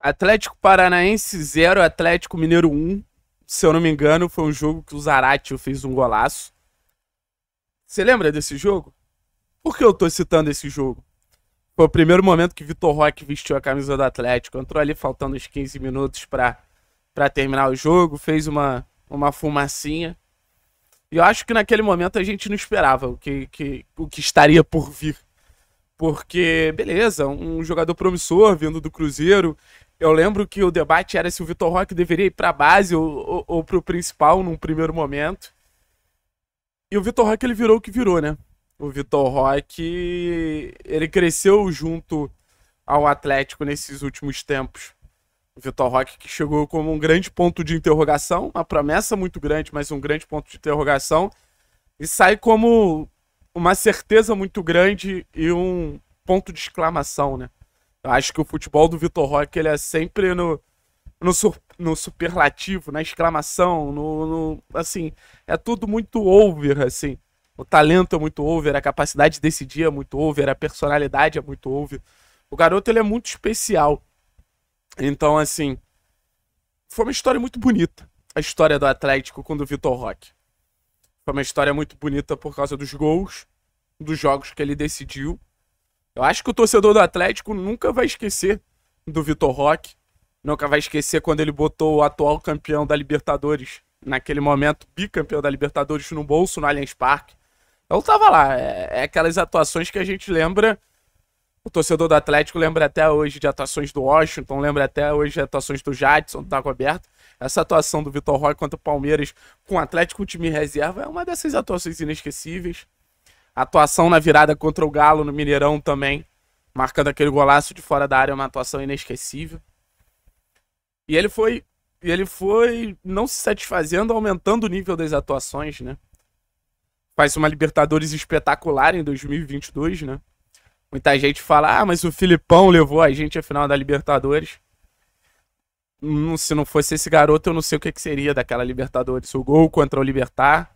Atlético Paranaense 0, Atlético Mineiro 1. Se eu não me engano, foi um jogo que o Zarate fez um golaço. Você lembra desse jogo? Por que eu tô citando esse jogo? Foi o primeiro momento que Vitor Roque vestiu a camisa do Atlético. Entrou ali faltando uns 15 minutos para terminar o jogo, fez uma, uma fumacinha. E eu acho que naquele momento a gente não esperava o que, que, o que estaria por vir. Porque, beleza, um jogador promissor vindo do Cruzeiro, eu lembro que o debate era se o Vitor Roque deveria ir para a base ou, ou, ou para o principal num primeiro momento. E o Vitor Roque ele virou o que virou, né? O Vitor Roque ele cresceu junto ao Atlético nesses últimos tempos. O Vitor Roque que chegou como um grande ponto de interrogação, uma promessa muito grande, mas um grande ponto de interrogação e sai como uma certeza muito grande e um ponto de exclamação, né? Eu acho que o futebol do Vitor Roque ele é sempre no, no, sur, no superlativo, na exclamação, no, no, Assim, é tudo muito over, assim. O talento é muito over, a capacidade de decidir é muito over, a personalidade é muito over. O garoto ele é muito especial. Então, assim, foi uma história muito bonita. A história do Atlético com o Vitor Roque. Foi uma história muito bonita por causa dos gols, dos jogos que ele decidiu eu acho que o torcedor do Atlético nunca vai esquecer do Vitor Roque. Nunca vai esquecer quando ele botou o atual campeão da Libertadores, naquele momento, bicampeão da Libertadores, no bolso no Allianz Parque. Eu então, tava lá. É, é, aquelas atuações que a gente lembra. O torcedor do Atlético lembra até hoje de atuações do Washington, lembra até hoje de atuações do Jadson, do Aberto. Essa atuação do Vitor Roque contra o Palmeiras com o Atlético, o time reserva, é uma dessas atuações inesquecíveis. Atuação na virada contra o Galo no Mineirão também, marcando aquele golaço de fora da área, uma atuação inesquecível. E ele foi e ele foi não se satisfazendo, aumentando o nível das atuações, né? Faz uma Libertadores espetacular em 2022, né? Muita gente fala, ah, mas o Filipão levou a gente à final da Libertadores. Hum, se não fosse esse garoto, eu não sei o que, que seria daquela Libertadores. O gol contra o Libertar,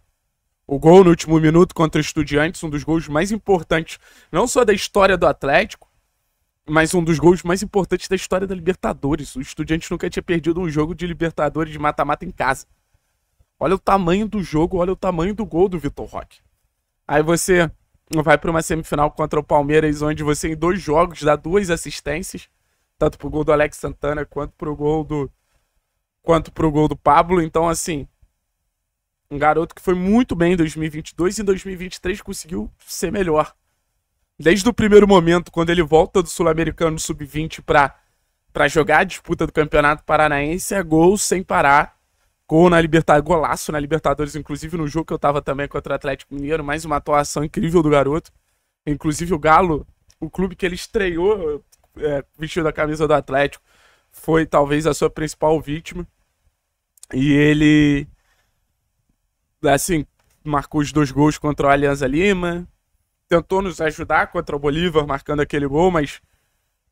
o gol no último minuto contra Estudiantes, um dos gols mais importantes, não só da história do Atlético, mas um dos gols mais importantes da história da Libertadores. O Estudiantes nunca tinha perdido um jogo de Libertadores de mata-mata em casa. Olha o tamanho do jogo, olha o tamanho do gol do Vitor Roque. Aí você vai para uma semifinal contra o Palmeiras, onde você em dois jogos dá duas assistências, tanto pro gol do Alex Santana quanto pro gol do quanto pro gol do Pablo. Então assim, um garoto que foi muito bem em 2022 e em 2023 conseguiu ser melhor. Desde o primeiro momento, quando ele volta do Sul-Americano Sub-20 para jogar a disputa do Campeonato Paranaense, é gol sem parar. Gol na Libertadores, golaço na Libertadores, inclusive no jogo que eu tava também contra o Atlético Mineiro, mais uma atuação incrível do garoto. Inclusive o Galo, o clube que ele estreou é, vestido a camisa do Atlético, foi talvez a sua principal vítima. E ele assim, marcou os dois gols contra o Alianza Lima, tentou nos ajudar contra o Bolívar, marcando aquele gol, mas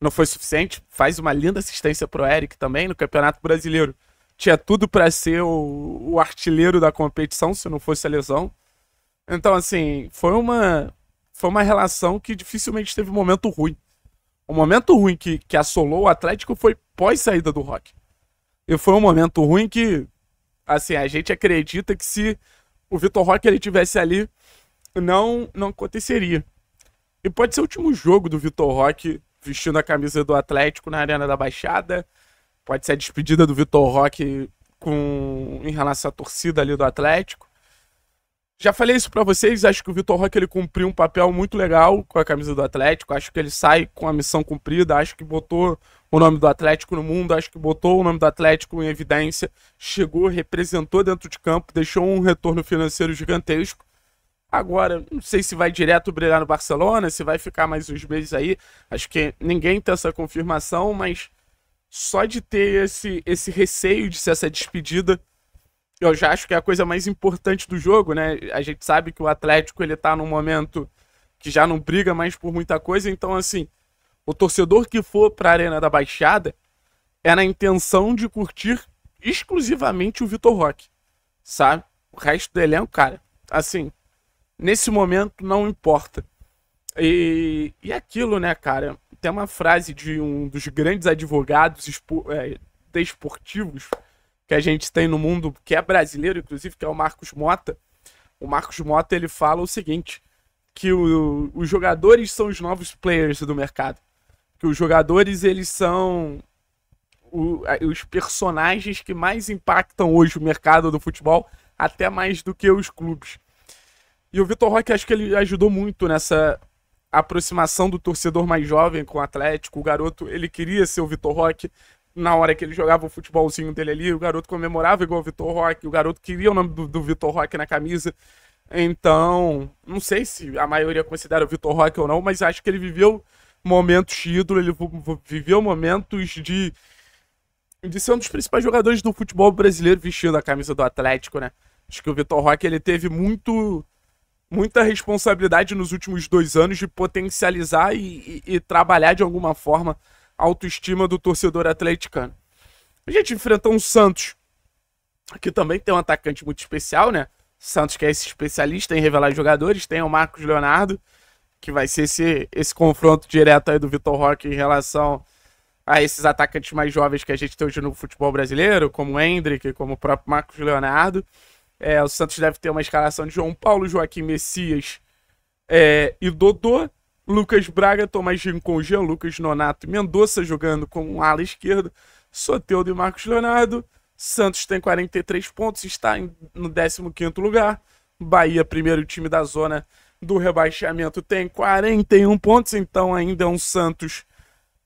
não foi suficiente. Faz uma linda assistência pro Eric também no Campeonato Brasileiro. Tinha tudo para ser o, o, artilheiro da competição se não fosse a lesão. Então, assim, foi uma foi uma relação que dificilmente teve um momento ruim. O momento ruim que, que assolou o Atlético foi pós saída do Rock. E foi um momento ruim que, assim, a gente acredita que se o Vitor Roque ele tivesse ali, não, não aconteceria. E pode ser o último jogo do Vitor Roque vestindo a camisa do Atlético na Arena da Baixada. Pode ser a despedida do Vitor Roque com em relação à torcida ali do Atlético. Já falei isso para vocês, acho que o Vitor Roque ele cumpriu um papel muito legal com a camisa do Atlético, acho que ele sai com a missão cumprida, acho que botou o nome do Atlético no mundo, acho que botou o nome do Atlético em evidência, chegou, representou dentro de campo, deixou um retorno financeiro gigantesco. Agora, não sei se vai direto brilhar no Barcelona, se vai ficar mais uns meses aí. Acho que ninguém tem essa confirmação, mas só de ter esse, esse receio de ser essa despedida, eu já acho que é a coisa mais importante do jogo, né? A gente sabe que o Atlético ele tá num momento que já não briga mais por muita coisa, então assim, o torcedor que for para a Arena da Baixada é na intenção de curtir exclusivamente o Vitor Roque, sabe? O resto do elenco, cara, assim, nesse momento não importa. E, e aquilo, né, cara? Tem uma frase de um dos grandes advogados expo, é, desportivos que a gente tem no mundo, que é brasileiro, inclusive, que é o Marcos Mota. O Marcos Mota ele fala o seguinte: que o, os jogadores são os novos players do mercado que os jogadores eles são o, os personagens que mais impactam hoje o mercado do futebol, até mais do que os clubes. E o Vitor Roque acho que ele ajudou muito nessa aproximação do torcedor mais jovem com o Atlético. O garoto, ele queria ser o Vitor Roque. Na hora que ele jogava o futebolzinho dele ali, o garoto comemorava igual o Vitor Roque, o garoto queria o nome do, do Vitor Roque na camisa. Então, não sei se a maioria considera o Vitor Roque ou não, mas acho que ele viveu momentos ídolo, ele viveu momentos de. de ser um dos principais jogadores do futebol brasileiro vestindo a camisa do Atlético, né? Acho que o Vitor Roque ele teve muito. Muita responsabilidade nos últimos dois anos de potencializar e, e, e trabalhar de alguma forma a autoestima do torcedor atleticano. A gente enfrentou um Santos, que também tem um atacante muito especial, né? Santos, que é esse especialista em revelar jogadores, tem o Marcos Leonardo, que vai ser esse, esse confronto direto aí do Vitor Roque em relação a esses atacantes mais jovens que a gente tem hoje no futebol brasileiro, como o Hendrick, como o próprio Marcos Leonardo. É, o Santos deve ter uma escalação de João Paulo, Joaquim Messias é, e Dodô. Lucas Braga, Tomás Rincon, Jean Lucas, Nonato e Mendonça jogando com um ala esquerdo. Soteudo e Marcos Leonardo. Santos tem 43 pontos, está no 15 lugar. Bahia, primeiro time da zona, do rebaixamento tem 41 pontos, então ainda é um Santos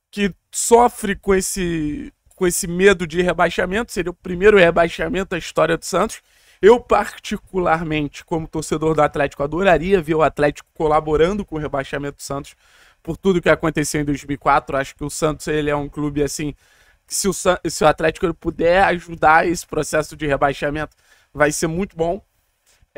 que sofre com esse, com esse medo de rebaixamento, seria o primeiro rebaixamento da história do Santos. Eu, particularmente, como torcedor do Atlético, adoraria ver o Atlético colaborando com o rebaixamento do Santos por tudo que aconteceu em 2004. Acho que o Santos ele é um clube assim. se, o, se o Atlético puder ajudar esse processo de rebaixamento, vai ser muito bom.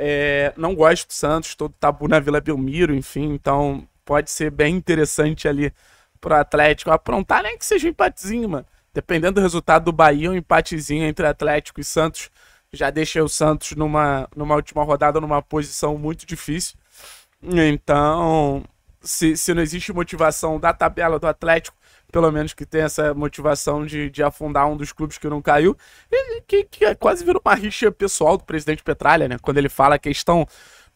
É, não gosto do Santos, todo tabu tá na Vila Belmiro, enfim, então pode ser bem interessante ali pro Atlético aprontar, nem que seja um empatezinho, mano. Dependendo do resultado do Bahia, um empatezinho entre Atlético e Santos já deixa o Santos numa, numa última rodada numa posição muito difícil. Então, se, se não existe motivação da tabela do Atlético, pelo menos que tem essa motivação de, de afundar um dos clubes que não caiu, e, que, que é quase virou uma rixa pessoal do presidente Petralha, né? Quando ele fala a questão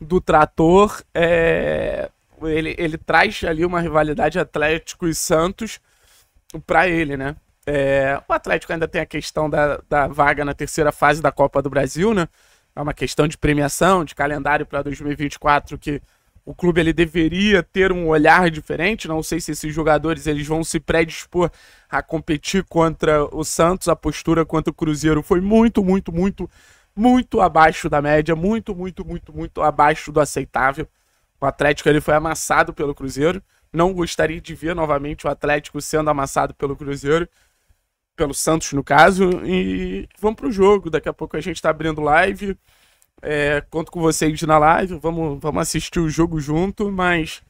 do trator, é... ele, ele traz ali uma rivalidade Atlético e Santos para ele, né? É... o Atlético ainda tem a questão da, da vaga na terceira fase da Copa do Brasil, né? É uma questão de premiação, de calendário para 2024 que o clube ele deveria ter um olhar diferente. Não sei se esses jogadores eles vão se predispor a competir contra o Santos. A postura contra o Cruzeiro foi muito, muito, muito, muito abaixo da média, muito, muito, muito, muito abaixo do aceitável. O Atlético ele foi amassado pelo Cruzeiro. Não gostaria de ver novamente o Atlético sendo amassado pelo Cruzeiro, pelo Santos no caso. E vamos pro jogo. Daqui a pouco a gente está abrindo live. É, conto com vocês na live, vamos, vamos assistir o jogo junto, mas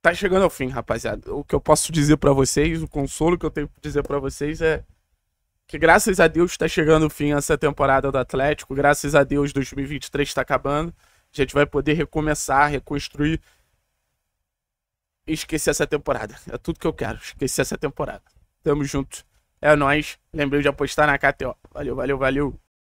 tá chegando ao fim, rapaziada. O que eu posso dizer para vocês, o consolo que eu tenho pra dizer para vocês é que graças a Deus tá chegando o fim essa temporada do Atlético, graças a Deus 2023 está acabando. A gente vai poder recomeçar, reconstruir e esquecer essa temporada. É tudo que eu quero, esquecer essa temporada. Tamo junto. É nós. Lembrei de apostar na KTO. Valeu, valeu, valeu.